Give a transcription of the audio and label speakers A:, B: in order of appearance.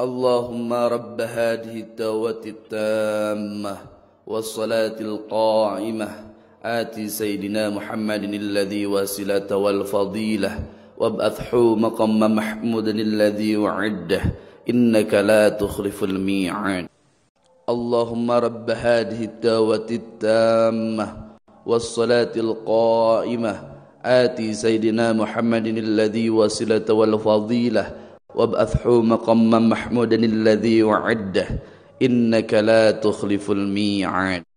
A: اللهم رب هذه التوة التامة والصلاة القائمة آت سيدنا محمد الذي وسلة والفضيلة وابأثحو مقام محمود الذي وعده إنك لا تخلف الميعاد اللهم رب هذه التوة التامة والصلاة القائمة آت سيدنا محمد الذي وسلة والفضيلة وابعثه مقاما محمودا الذي وعده إنك لا تخلف الميعاد